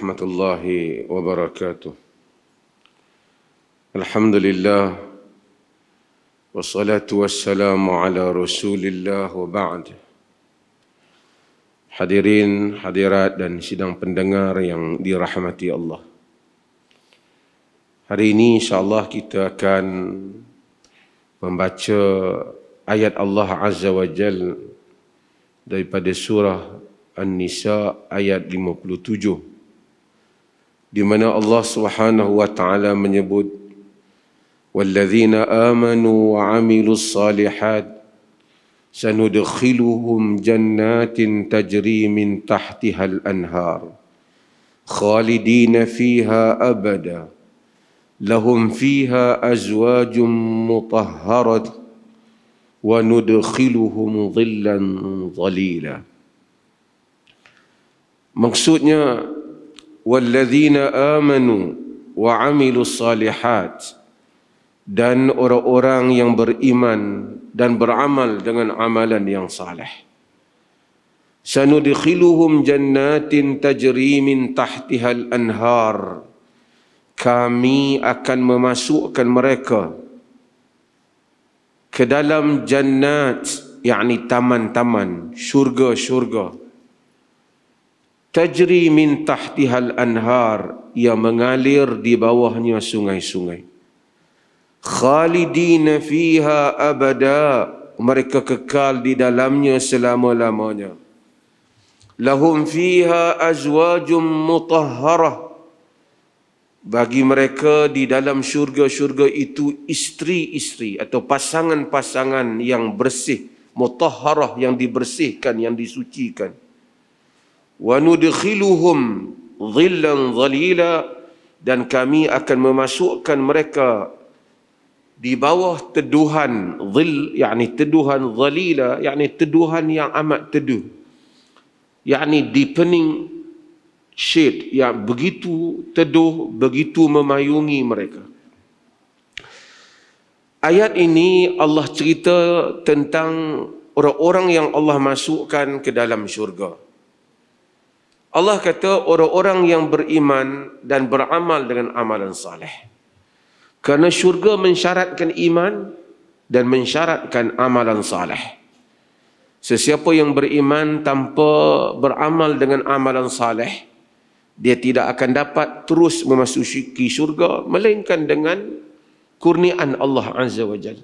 ورحمة الله وبركاته الحمد لله والصلاة والسلام على رسول الله وبعد حضرين حضرات dan sidang pendengar yang dirahmati Allah Hari ini insyaAllah kita akan membaca ayat Allah Azza wa Jal daripada surah An-Nisa ayat 57 di mana Allah Subhanahu wa taala menyebut walladzina amanu wa amilus salihat sanudkhiluhum jannatin tajri min tahtiha al anhar خالدين فيها أبدا لهم فيها أزواج مطهرة وندخلهم ظلا ظليلا dhalila maksudnya والذين آمنوا وعملوا الصالحات dan orang-orang yang beriman dan beramal dengan amalan yang saleh. Sanudkhiluhum jannatin tajri min tahtiha al-anhar. Kami akan memasukkan mereka ke dalam jannat, yakni taman-taman, syurga-syurga tajri min tahtihal anhar yang mengalir di bawahnya sungai-sungai Khalidina fiha abada mereka kekal di dalamnya selama-lamanya lahum fiha azwajum mutahharah bagi mereka di dalam syurga-syurga itu isteri-isteri atau pasangan-pasangan yang bersih mutahharah yang dibersihkan yang disucikan wa nudkhiluhum dhillan dhalila dan kami akan memasukkan mereka di bawah teduhan dhil yakni teduhan dhalila yakni teduhan yang amat teduh yakni deepening shade yang begitu teduh begitu memayungi mereka ayat ini Allah cerita tentang orang-orang yang Allah masukkan ke dalam syurga. Allah kata orang-orang yang beriman dan beramal dengan amalan saleh. Kerana syurga mensyaratkan iman dan mensyaratkan amalan saleh. Sesiapa yang beriman tanpa beramal dengan amalan saleh, dia tidak akan dapat terus memasuki syurga melainkan dengan kurnian Allah Azza wa Jalla.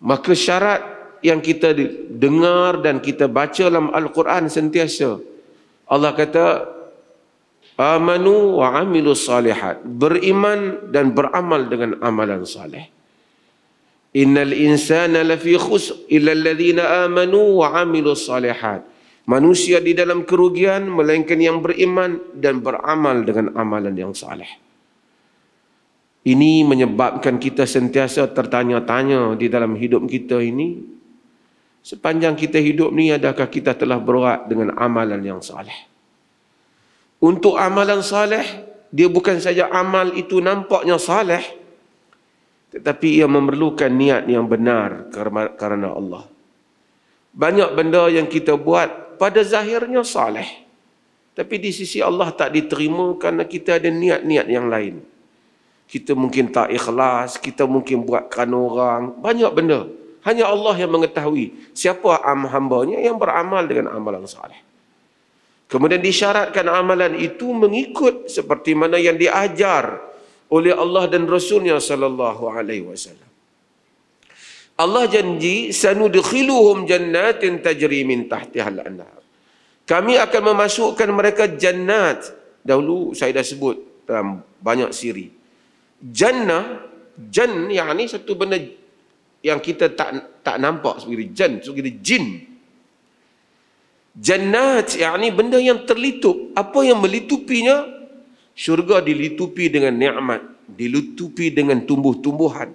Maka syarat yang kita dengar dan kita baca dalam Al-Quran sentiasa. Allah kata, Amanu wa amilu salihat. Beriman dan beramal dengan amalan salih. Innal insana lafi khusr illa alladhina amanu wa amilu salihat. Manusia di dalam kerugian melainkan yang beriman dan beramal dengan amalan yang salih. Ini menyebabkan kita sentiasa tertanya-tanya di dalam hidup kita ini sepanjang kita hidup ni adakah kita telah berat dengan amalan yang salih untuk amalan salih dia bukan saja amal itu nampaknya salih tetapi ia memerlukan niat yang benar kerana Allah banyak benda yang kita buat pada zahirnya salih tapi di sisi Allah tak diterima kerana kita ada niat-niat yang lain kita mungkin tak ikhlas kita mungkin buat kerana orang banyak benda hanya Allah yang mengetahui siapa am hambanya yang beramal dengan amalan salih. Kemudian disyaratkan amalan itu mengikut seperti mana yang diajar oleh Allah dan Rasulnya sallallahu alaihi wasallam. Allah janji sanudkhiluhum jannatin tajri min tahtiha al-anhar. Kami akan memasukkan mereka jannat. Dahulu saya dah sebut dalam banyak siri. Jannah, jann yakni satu benda yang kita tak tak nampak sebagai jin, sebagai jin jannat yakni benda yang terlitup apa yang melitupinya syurga dilitupi dengan nikmat dilitupi dengan tumbuh-tumbuhan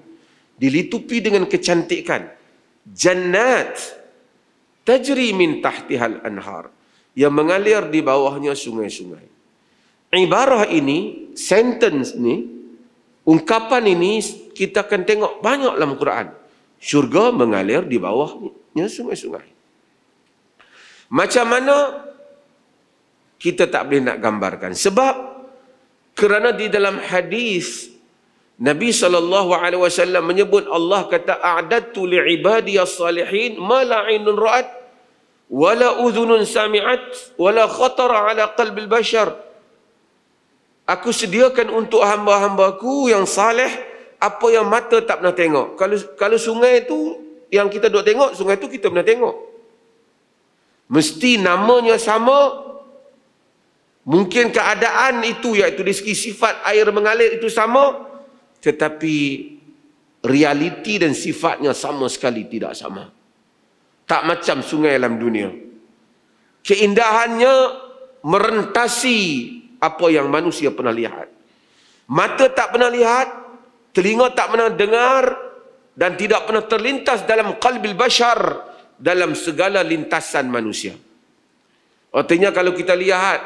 dilitupi dengan kecantikan jannat tajri min tahtihal anhar yang mengalir di bawahnya sungai-sungai ibarah ini sentence ni ungkapan ini kita akan tengok banyak dalam Quran Syurga mengalir di bawahnya sungai-sungai. Macam mana kita tak boleh nak gambarkan? Sebab kerana di dalam hadis Nabi SAW menyebut Allah kata a'dattu li'ibadiyas salihin ma la'inun ra'at wala udhunun sami'at wala khatara ala qalbil bashar aku sediakan untuk hamba-hambaku yang saleh." apa yang mata tak pernah tengok. Kalau kalau sungai tu yang kita duk tengok, sungai tu kita pernah tengok. Mesti namanya sama. Mungkin keadaan itu iaitu dari segi sifat air mengalir itu sama tetapi realiti dan sifatnya sama sekali tidak sama. Tak macam sungai dalam dunia. Keindahannya merentasi apa yang manusia pernah lihat. Mata tak pernah lihat, telinga tak pernah dengar dan tidak pernah terlintas dalam qalbil bashar dalam segala lintasan manusia. Artinya kalau kita lihat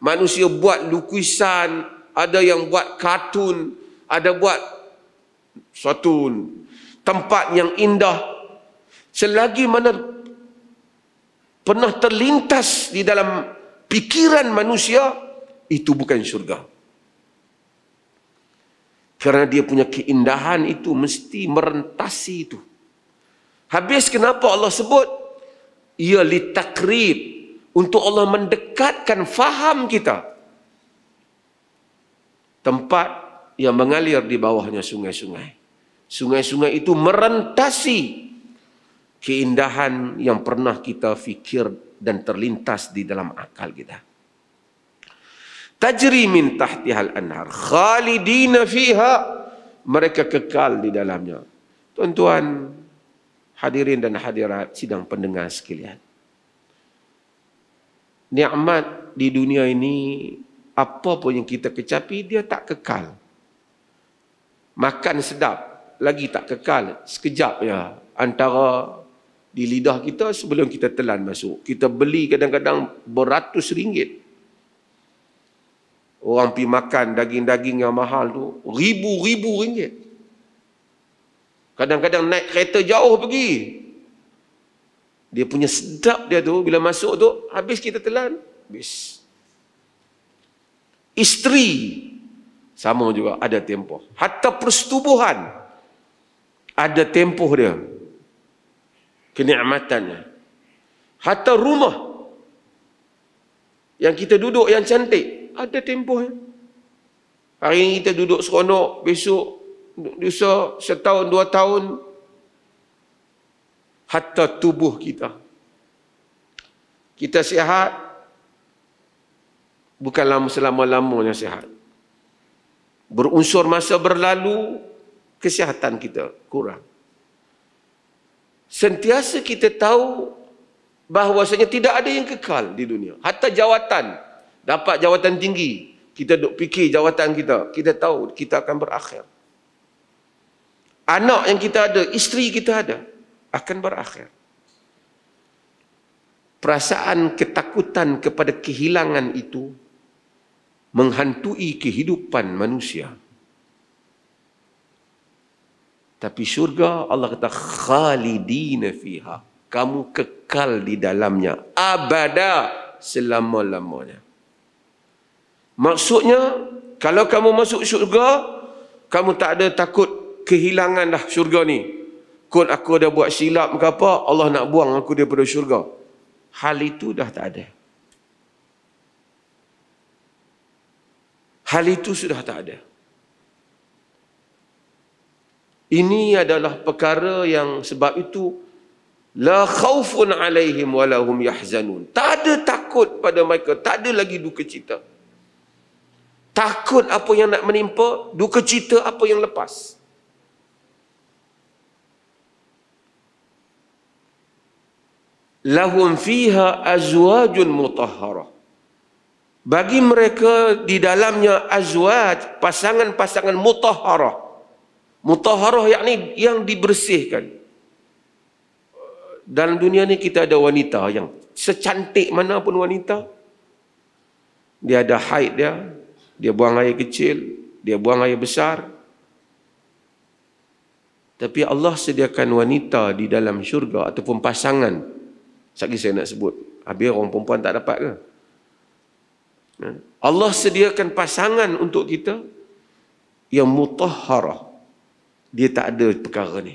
manusia buat lukisan, ada yang buat kartun, ada buat suatu tempat yang indah. Selagi mana pernah terlintas di dalam pikiran manusia, itu bukan syurga. Karena dia punya keindahan itu mesti merentasi itu. Habis kenapa Allah sebut? Ia litakrib. Untuk Allah mendekatkan faham kita. Tempat yang mengalir di bawahnya sungai-sungai. Sungai-sungai itu merentasi keindahan yang pernah kita fikir dan terlintas di dalam akal kita tajri min tahtihal anhar khalidina fiha mereka kekal di dalamnya tuan-tuan hadirin dan hadirat sidang pendengar sekalian nikmat di dunia ini apa pun yang kita kecapi dia tak kekal makan sedap lagi tak kekal sekejap ya antara di lidah kita sebelum kita telan masuk kita beli kadang-kadang beratus ringgit Orang pergi makan daging-daging yang mahal tu ribu-ribu ringgit. Kadang-kadang naik kereta jauh pergi. Dia punya sedap dia tu bila masuk tu habis kita telan. Habis. Isteri sama juga ada tempoh. Hatta persetubuhan ada tempoh dia. Kenikmatannya. Hatta rumah yang kita duduk yang cantik ada tempoh. Hari ini kita duduk seronok, besok dosa setahun, dua tahun. Hatta tubuh kita. Kita sihat, bukan lama selama-lamanya sihat. Berunsur masa berlalu, kesihatan kita kurang. Sentiasa kita tahu bahawasanya tidak ada yang kekal di dunia. Hatta jawatan dapat jawatan tinggi, kita duk fikir jawatan kita, kita tahu kita akan berakhir. Anak yang kita ada, isteri kita ada, akan berakhir. Perasaan ketakutan kepada kehilangan itu menghantui kehidupan manusia. Tapi syurga Allah kata khalidina fiha. Kamu kekal di dalamnya. Abada selama-lamanya. Maksudnya, kalau kamu masuk syurga, kamu tak ada takut kehilangan dah syurga ni. Kon aku dah buat silap ke apa, Allah nak buang aku daripada syurga. Hal itu dah tak ada. Hal itu sudah tak ada. Ini adalah perkara yang sebab itu la khaufun alaihim walahum yahzanun. Tak ada takut pada mereka, tak ada lagi duka cita takut apa yang nak menimpa, duka cita apa yang lepas. Lahum fiha azwajun mutahharah. Bagi mereka di dalamnya azwaj, pasangan-pasangan mutahharah. Mutahharah yakni yang dibersihkan. Dalam dunia ni kita ada wanita yang secantik mana pun wanita dia ada haid dia, dia buang air kecil, dia buang air besar. Tapi Allah sediakan wanita di dalam syurga ataupun pasangan. Sekali saya nak sebut. Habis orang perempuan tak dapat ke? Ha? Allah sediakan pasangan untuk kita yang mutahharah. Dia tak ada perkara ni.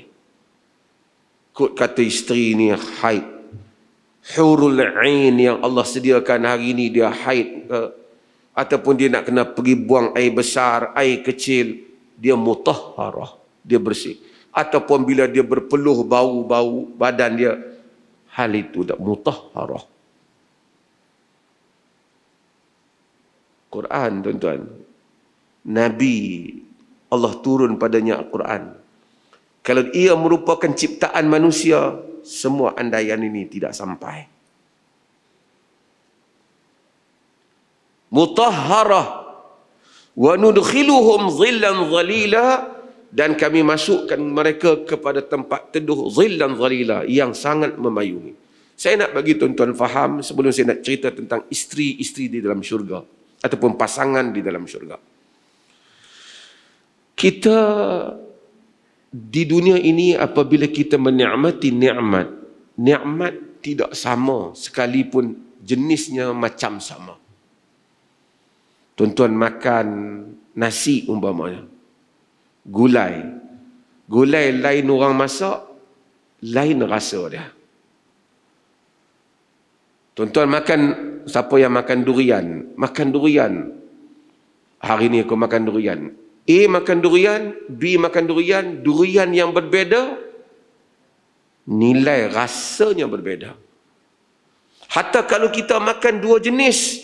Kut kata isteri ni haid. Hurul ain yang Allah sediakan hari ni dia haid ke? ataupun dia nak kena pergi buang air besar, air kecil, dia mutahharah, dia bersih. Ataupun bila dia berpeluh bau-bau badan dia, hal itu dah mutahharah. Quran tuan-tuan. Nabi Allah turun padanya Al-Quran. Kalau ia merupakan ciptaan manusia, semua andaian ini tidak sampai. mutahharah wa nudkhiluhum zillan zalila dan kami masukkan mereka kepada tempat teduh zillan zalila yang sangat memayungi. Saya nak bagi tuan-tuan faham sebelum saya nak cerita tentang isteri-isteri di dalam syurga ataupun pasangan di dalam syurga. Kita di dunia ini apabila kita menikmati nikmat, nikmat tidak sama sekalipun jenisnya macam sama. Tuan-tuan makan nasi umpamanya. Gulai. Gulai lain orang masak, lain rasa dia. Tuan-tuan makan, siapa yang makan durian? Makan durian. Hari ni aku makan durian. A makan durian, B makan durian, durian yang berbeza, nilai rasanya berbeza. Hatta kalau kita makan dua jenis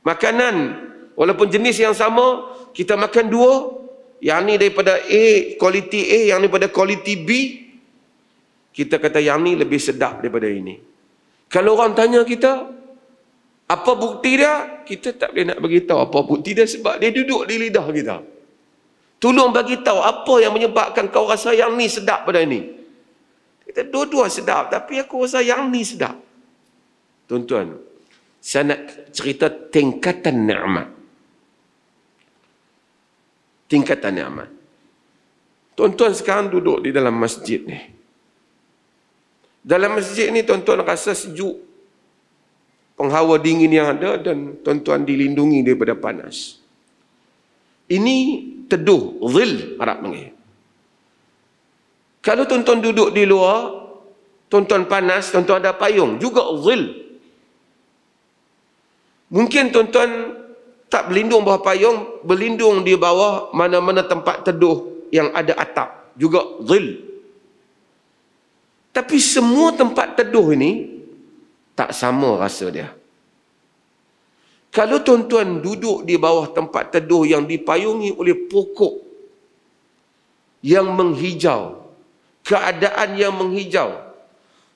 makanan, walaupun jenis yang sama kita makan dua yang ni daripada A kualiti A yang ni daripada kualiti B kita kata yang ni lebih sedap daripada ini kalau orang tanya kita apa bukti dia kita tak boleh nak beritahu apa bukti dia sebab dia duduk di lidah kita tolong bagi tahu apa yang menyebabkan kau rasa yang ni sedap pada ini kita dua-dua sedap tapi aku rasa yang ni sedap tuan-tuan saya nak cerita tingkatan nikmat tingkatan nikmat. Tuan-tuan sekarang duduk di dalam masjid ni. Dalam masjid ni tuan-tuan rasa sejuk. Penghawa dingin yang ada dan tuan-tuan dilindungi daripada panas. Ini teduh, zil Arab panggil. Kalau tuan-tuan duduk di luar, tuan-tuan panas, tuan-tuan ada payung, juga zil. Mungkin tuan-tuan tak berlindung bawah payung berlindung di bawah mana-mana tempat teduh yang ada atap juga zil tapi semua tempat teduh ini tak sama rasa dia kalau tuan-tuan duduk di bawah tempat teduh yang dipayungi oleh pokok yang menghijau keadaan yang menghijau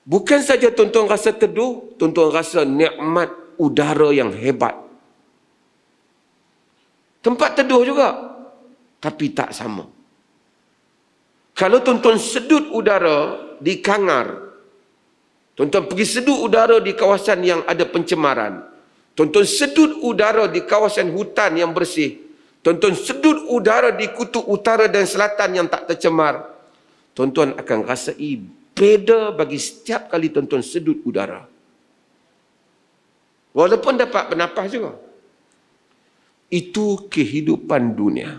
bukan saja tuan-tuan rasa teduh tuan-tuan rasa nikmat udara yang hebat Tempat teduh juga. Tapi tak sama. Kalau tuan-tuan sedut udara di Kangar, tuan-tuan pergi sedut udara di kawasan yang ada pencemaran, tuan-tuan sedut udara di kawasan hutan yang bersih, tuan-tuan sedut udara di kutub utara dan selatan yang tak tercemar, tuan-tuan akan rasai beda bagi setiap kali tuan-tuan sedut udara. Walaupun dapat bernafas juga itu kehidupan dunia.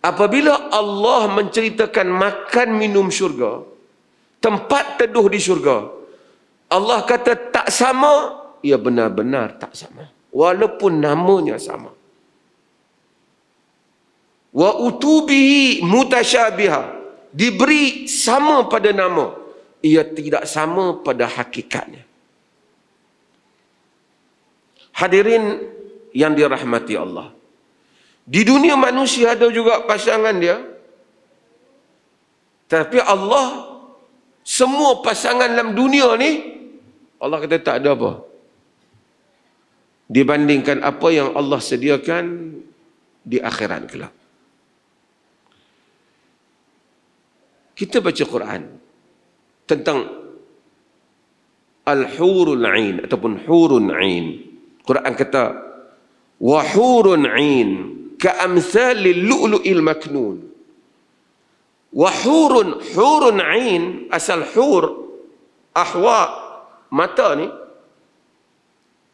Apabila Allah menceritakan makan minum syurga, tempat teduh di syurga, Allah kata tak sama, ia ya benar-benar tak sama. Walaupun namanya sama. Wa utubihi mutasyabiha. Diberi sama pada nama. Ia tidak sama pada hakikatnya. Hadirin yang dirahmati Allah. Di dunia manusia ada juga pasangan dia. Tapi Allah semua pasangan dalam dunia ni Allah kata tak ada apa. Dibandingkan apa yang Allah sediakan di akhirat kelak. Kita baca Quran tentang al-hurul ain ataupun hurun ain. Quran kata وَحُورٌ عِينٌ كَأَمْثَالِ l'ulul الْمَكْنُونِ وَحُورٌ حُورٌ عِينٌ asal hur ahwa mata ni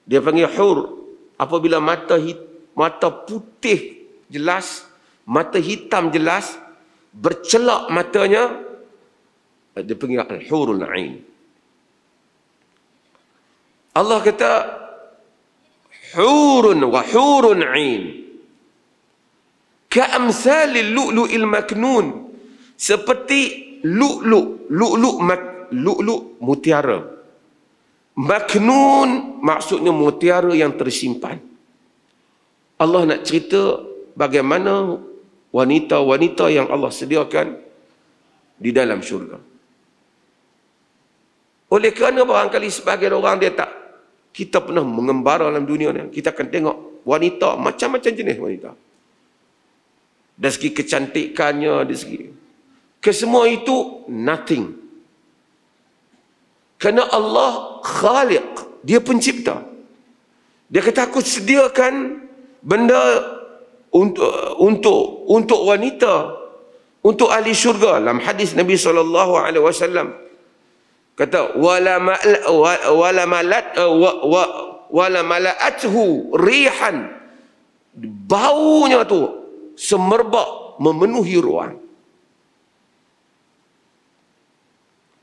dia panggil hur apabila mata hit, mata putih jelas mata hitam jelas bercelak matanya dia panggil al-hurul ain Allah kata حُورٌ وَحُورٌ عِينٌ كَأَمْثَالِ اللُّؤْلُؤِ الْمَكْنُونِ Seperti lulul lu'lu' lulul mutiara maknun maksudnya mutiara yang tersimpan Allah nak cerita bagaimana wanita-wanita yang Allah sediakan di dalam syurga oleh kerana barangkali sebagian orang dia tak kita pernah mengembara dalam dunia ni, kita akan tengok wanita, macam-macam jenis wanita. Dari segi kecantikannya, dari segi kesemua itu, nothing. Kerana Allah khaliq, dia pencipta. Dia kata aku sediakan benda untuk untuk untuk wanita untuk ahli syurga dalam hadis Nabi sallallahu alaihi wasallam kata wala mala wala malat eh, wala malaathu rihan baunya tu semerbak memenuhi ruang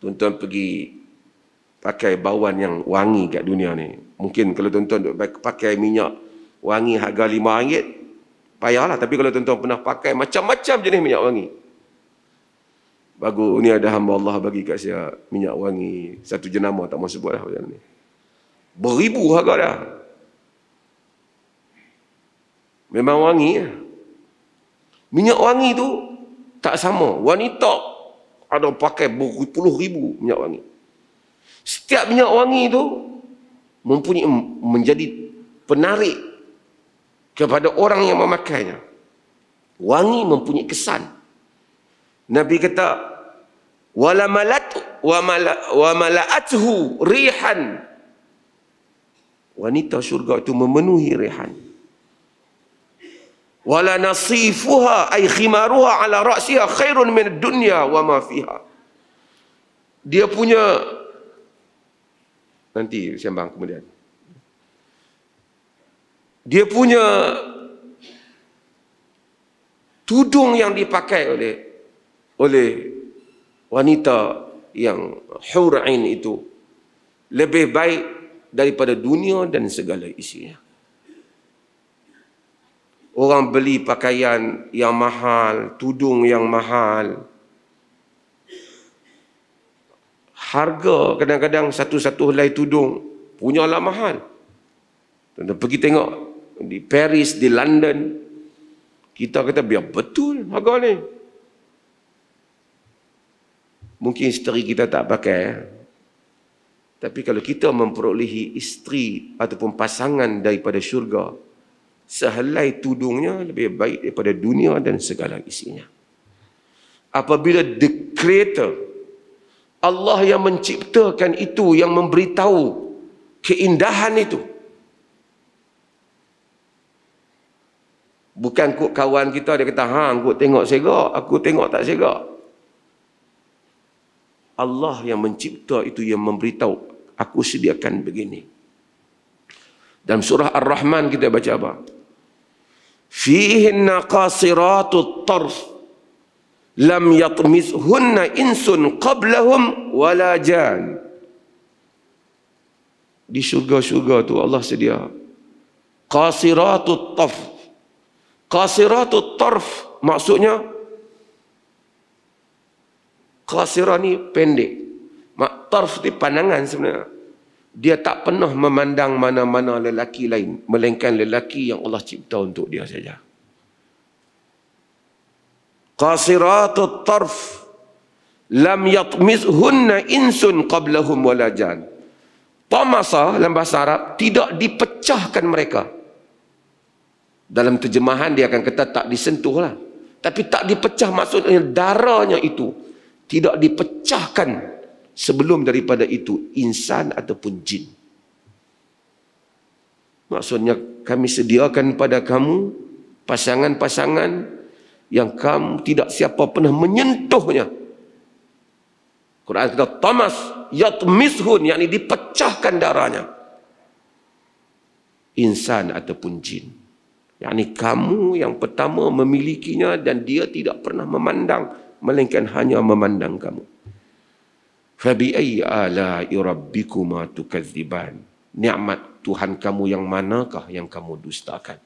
tuan-tuan pergi pakai bauan yang wangi kat dunia ni mungkin kalau tuan-tuan pakai minyak wangi harga RM5 payahlah tapi kalau tuan-tuan pernah pakai macam-macam jenis minyak wangi Bagus, ni ada hamba Allah bagi kat saya minyak wangi. Satu jenama tak mahu sebut lah macam ni. Beribu harga dah. Memang wangi. Ya. Minyak wangi tu tak sama. Wanita ada pakai berpuluh ribu minyak wangi. Setiap minyak wangi tu mempunyai menjadi penarik kepada orang yang memakainya. Wangi mempunyai kesan. Nabi kata, Walamalat, malat wa mala rihan wanita syurga itu memenuhi rihan wala nasifuha ay khimaruha ala ra'siha khairun min dunya wa ma fiha dia punya nanti sembang kemudian dia punya tudung yang dipakai oleh oleh wanita yang hurain itu lebih baik daripada dunia dan segala isinya. Orang beli pakaian yang mahal, tudung yang mahal. Harga kadang-kadang satu-satu helai tudung punyalah mahal. Tentu pergi tengok di Paris, di London. Kita kata biar betul harga ni mungkin isteri kita tak pakai eh. tapi kalau kita memperolehi isteri ataupun pasangan daripada syurga sehelai tudungnya lebih baik daripada dunia dan segala isinya apabila the creator Allah yang menciptakan itu yang memberitahu keindahan itu bukan kawan kita dia kata hang aku tengok segak aku tengok tak segak Allah yang mencipta itu yang memberitahu aku sediakan begini. Dalam surah Ar-Rahman kita baca apa? Fihinna qasiratu tarf lam yatmishunna insun qablahum wala jan. Di syurga-syurga tu Allah sedia qasiratu tarf. Qasiratu tarf maksudnya Qasirah ni pendek. Mak tarf ni pandangan sebenarnya. Dia tak pernah memandang mana-mana lelaki lain. Melainkan lelaki yang Allah cipta untuk dia saja. Qasiratu tarf. Lam yatmizhunna insun qablahum walajan. Pemasa dalam bahasa Arab tidak dipecahkan mereka. Dalam terjemahan dia akan kata tak disentuhlah. Tapi tak dipecah maksudnya darahnya itu tidak dipecahkan sebelum daripada itu insan ataupun jin. Maksudnya kami sediakan pada kamu pasangan-pasangan yang kamu tidak siapa pernah menyentuhnya. Quran kata Thomas yatmishun yakni dipecahkan darahnya. Insan ataupun jin. Yakni kamu yang pertama memilikinya dan dia tidak pernah memandang melainkan hanya memandang kamu. Fabi'ai ala irabbikuma tukadziban. Nikmat Tuhan kamu yang manakah yang kamu dustakan?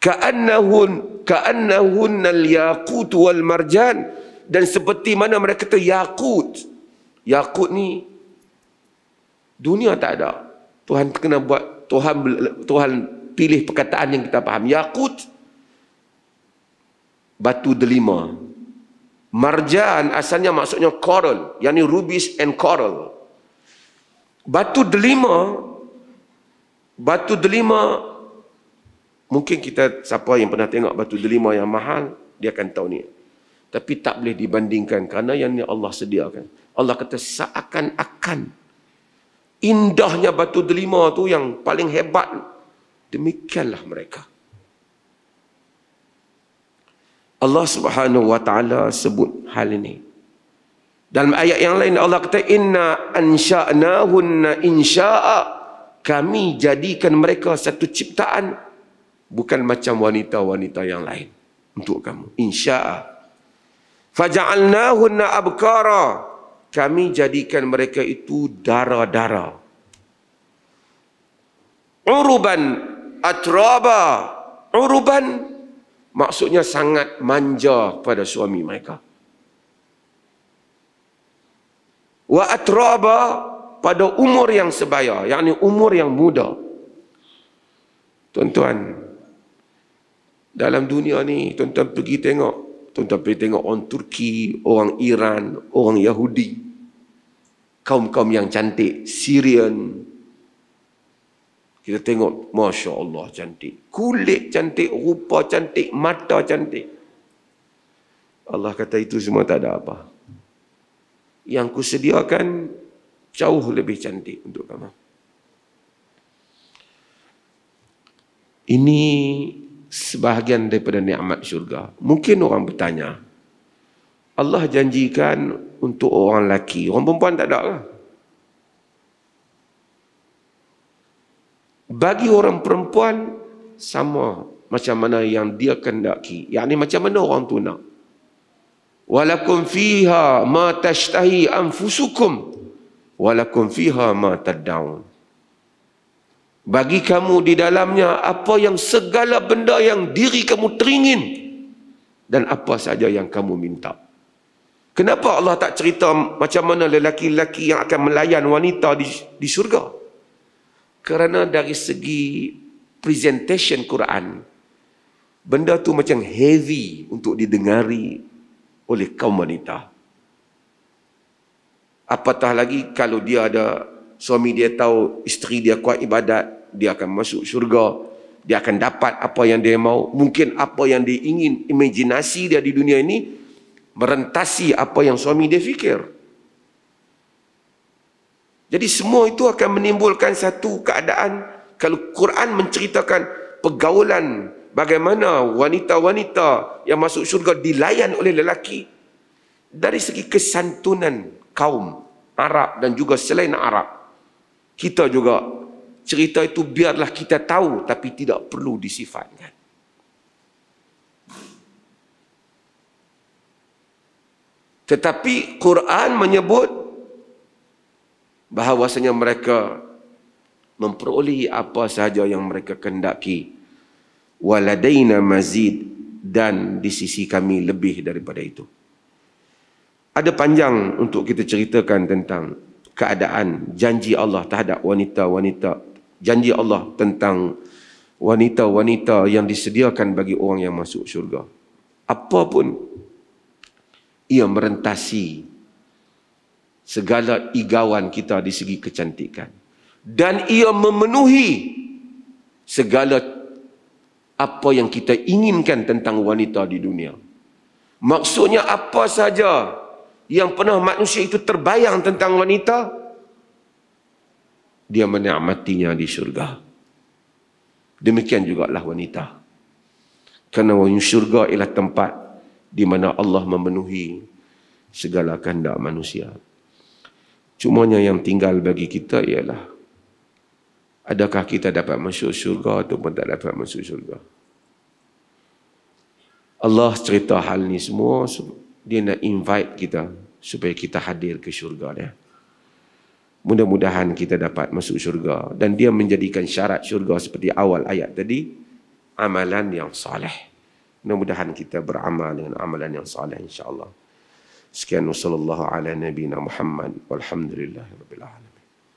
Ka'annahun ka'annahun al-yaqut wal marjan dan seperti mana mereka kata yakut. Yakut ni dunia tak ada. Tuhan kena buat Tuhan Tuhan pilih perkataan yang kita faham. Yakut batu delima Marjan asalnya maksudnya coral, yakni rubies and coral. Batu delima batu delima mungkin kita siapa yang pernah tengok batu delima yang mahal, dia akan tahu ni. Tapi tak boleh dibandingkan kerana yang ni Allah sediakan. Allah kata seakan-akan indahnya batu delima tu yang paling hebat demikianlah mereka. Allah Subhanahu wa taala sebut hal ini. Dalam ayat yang lain Allah kata inna ansha'nahunna insha'a kami jadikan mereka satu ciptaan bukan macam wanita-wanita yang lain untuk kamu insya'a faja'alnahunna abkara kami jadikan mereka itu dara-dara uruban atraba uruban Maksudnya sangat manja kepada suami mereka. Wa atraba pada umur yang sebaya, yakni umur yang muda. Tuan-tuan, dalam dunia ni tuan-tuan pergi tengok, tuan-tuan pergi tengok orang Turki, orang Iran, orang Yahudi. Kaum-kaum yang cantik, Syrian, kita tengok, Masya Allah cantik. Kulit cantik, rupa cantik, mata cantik. Allah kata itu semua tak ada apa. Yang kusediakan, jauh lebih cantik untuk kamu. Ini sebahagian daripada nikmat syurga. Mungkin orang bertanya, Allah janjikan untuk orang lelaki. Orang perempuan tak ada lah. bagi orang perempuan sama macam mana yang dia kendaki yang ni macam mana orang tu nak walakum fiha ma tashtahi anfusukum walakum fiha ma tadda'un bagi kamu di dalamnya apa yang segala benda yang diri kamu teringin dan apa saja yang kamu minta kenapa Allah tak cerita macam mana lelaki-lelaki yang akan melayan wanita di, di surga? kerana dari segi presentation Quran benda tu macam heavy untuk didengari oleh kaum wanita apatah lagi kalau dia ada suami dia tahu isteri dia kuat ibadat dia akan masuk syurga dia akan dapat apa yang dia mahu mungkin apa yang dia ingin imajinasi dia di dunia ini merentasi apa yang suami dia fikir jadi semua itu akan menimbulkan satu keadaan kalau Quran menceritakan pergaulan bagaimana wanita-wanita yang masuk syurga dilayan oleh lelaki dari segi kesantunan kaum Arab dan juga selain Arab. Kita juga cerita itu biarlah kita tahu tapi tidak perlu disifatkan. Tetapi Quran menyebut bahawasanya mereka memperoleh apa sahaja yang mereka kendaki waladaina mazid dan di sisi kami lebih daripada itu ada panjang untuk kita ceritakan tentang keadaan janji Allah terhadap wanita-wanita janji Allah tentang wanita-wanita yang disediakan bagi orang yang masuk syurga apapun ia merentasi segala igawan kita di segi kecantikan dan ia memenuhi segala apa yang kita inginkan tentang wanita di dunia maksudnya apa saja yang pernah manusia itu terbayang tentang wanita dia menikmatinya di syurga demikian juga lah wanita kerana wanita syurga ialah tempat di mana Allah memenuhi segala kehendak manusia. Cumanya yang tinggal bagi kita ialah adakah kita dapat masuk syurga ataupun tak dapat masuk syurga. Allah cerita hal ni semua dia nak invite kita supaya kita hadir ke syurga dia. Mudah-mudahan kita dapat masuk syurga dan dia menjadikan syarat syurga seperti awal ayat tadi amalan yang soleh. Mudah-mudahan kita beramal dengan amalan yang soleh insya-Allah. Sekian wassalamualaikum warahmatullahi wabarakatuh. Walhamdulillahirrahmanirrahim.